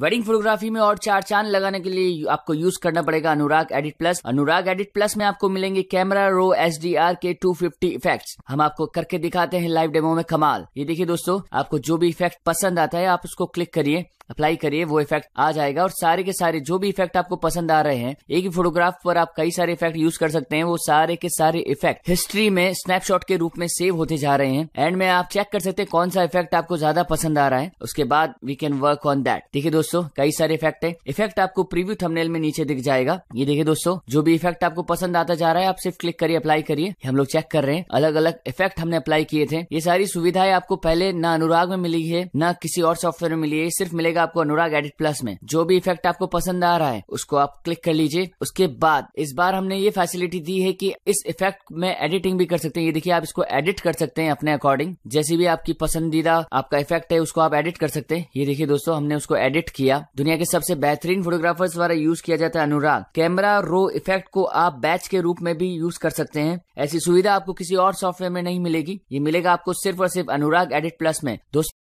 wedding photography में और चार चांद लगाने के लिए आपको यूज करना पड़ेगा Anurag edit plus Anurag edit plus में आपको मिलेंगे कैमरा रो एस के 250 इफेक्ट्स हम आपको करके दिखाते हैं लाइव डेमो में कमाल ये देखिए दोस्तों आपको जो भी इफेक्ट पसंद आता है आप उसको क्लिक करिए अप्लाई करिए वो इफेक्ट आ जाएगा और सारे के सारे जो भी इफेक्ट आपको पसंद आ रहे हैं एक ही फोटोग्राफ पर आप कई सारे इफेक्ट यूज कर सकते हैं वो सारे के सारे इफेक्ट हिस्ट्री में स्नैपशॉट के रूप में सेव होते जा रहे हैं एंड में आप चेक कर सकते हैं कौन सा इफेक्ट आपको ज्यादा पसंद आ रहा है उसके बाद we can work on that देखिए दोस्तों कई सारे इफेक्ट है इफेक्ट आपको प्रीव्यू थंबनेल में नीचे दिख जाएगा ये देखिए दोस्तों जो भी इफेक्ट आपको पसंद आता जा रहा है आप सिर्फ क्लिक करिए अप्लाई करिए हम लोग चेक कर रहे हैं अलग अलग इफेक्ट हमने अप्लाई किए थे ये सारी सुविधाएं आपको पहले ना अनुराग में मिली है ना किसी और सॉफ्टवेयर में मिली है सिर्फ मिलेगा मिलेगा आपको अनुराग एडिट प्लस में जो भी इफेक्ट आपको पसंद आ रहा है उसको आप क्लिक कर लीजिए उसके बाद इस बार हमने ये फैसिलिटी दी है कि इस इफेक्ट में एडिटिंग भी कर सकते हैं ये देखिए आप इसको एडिट कर सकते हैं अपने अकॉर्डिंग जैसी भी आपकी पसंदीदा आपका इफेक्ट है उसको आप एडिट कर सकते हैं ये देखिए दोस्तों हमने उसको एडिट किया दुनिया के सबसे बेहतरीन फोटोग्राफर्स द्वारा यूज किया जाता है अनुराग कैमरा रो इफेक्ट को आप बैच के रूप में भी यूज कर सकते हैं ऐसी सुविधा आपको किसी और सॉफ्टवेयर में नहीं मिलेगी ये मिलेगा आपको सिर्फ और सिर्फ अनुराग एडिट प्लस में दोस्तों